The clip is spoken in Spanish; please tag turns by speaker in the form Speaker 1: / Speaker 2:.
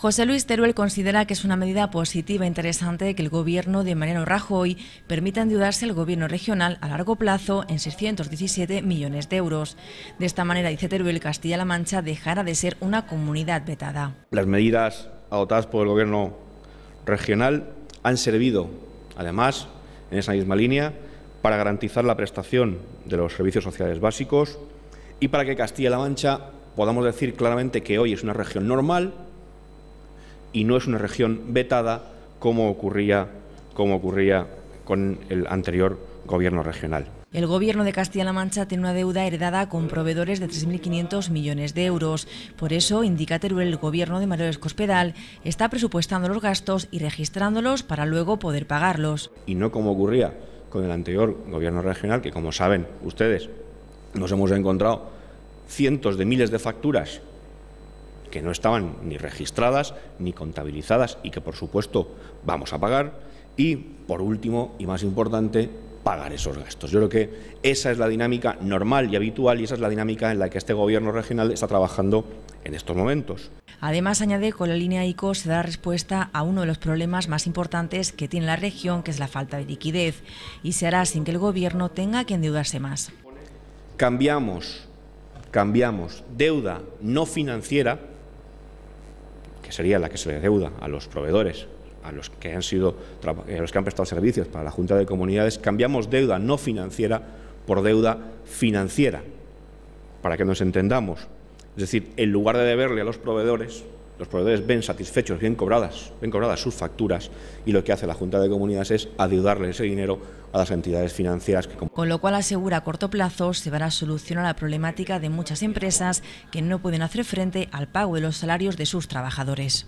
Speaker 1: José Luis Teruel considera que es una medida positiva e interesante que el gobierno de Mariano Rajoy permita endeudarse al gobierno regional a largo plazo en 617 millones de euros. De esta manera, dice Teruel, Castilla-La Mancha dejará de ser una comunidad vetada.
Speaker 2: Las medidas adoptadas por el gobierno regional han servido, además, en esa misma línea, para garantizar la prestación de los servicios sociales básicos y para que Castilla-La Mancha podamos decir claramente que hoy es una región normal y no es una región vetada como ocurría, como ocurría con el anterior gobierno regional.
Speaker 1: El gobierno de Castilla-La Mancha tiene una deuda heredada con proveedores de 3.500 millones de euros. Por eso, indica Teruel, el gobierno de Manuel Escospedal está presupuestando los gastos y registrándolos para luego poder pagarlos.
Speaker 2: Y no como ocurría con el anterior gobierno regional, que como saben ustedes, nos hemos encontrado cientos de miles de facturas que no estaban ni registradas ni contabilizadas y que por supuesto vamos a pagar. Y por último y más importante, pagar esos gastos. Yo creo que esa es la dinámica normal y habitual y esa es la dinámica en la que este gobierno regional está trabajando en estos momentos.
Speaker 1: Además, añade, con la línea ICO se da respuesta a uno de los problemas más importantes que tiene la región, que es la falta de liquidez, y se hará sin que el gobierno tenga que endeudarse más.
Speaker 2: Cambiamos, cambiamos deuda no financiera sería la que se le deuda a los proveedores, a los que han sido eh, a los que han prestado servicios para la Junta de Comunidades, cambiamos deuda no financiera por deuda financiera, para que nos entendamos. Es decir, en lugar de deberle a los proveedores los proveedores ven satisfechos, bien cobradas, sus facturas y lo que hace la Junta de Comunidades es adeudarle ese dinero a las entidades financieras. Con
Speaker 1: lo cual asegura a corto plazo se va solución a la problemática de muchas empresas que no pueden hacer frente al pago de los salarios de sus trabajadores.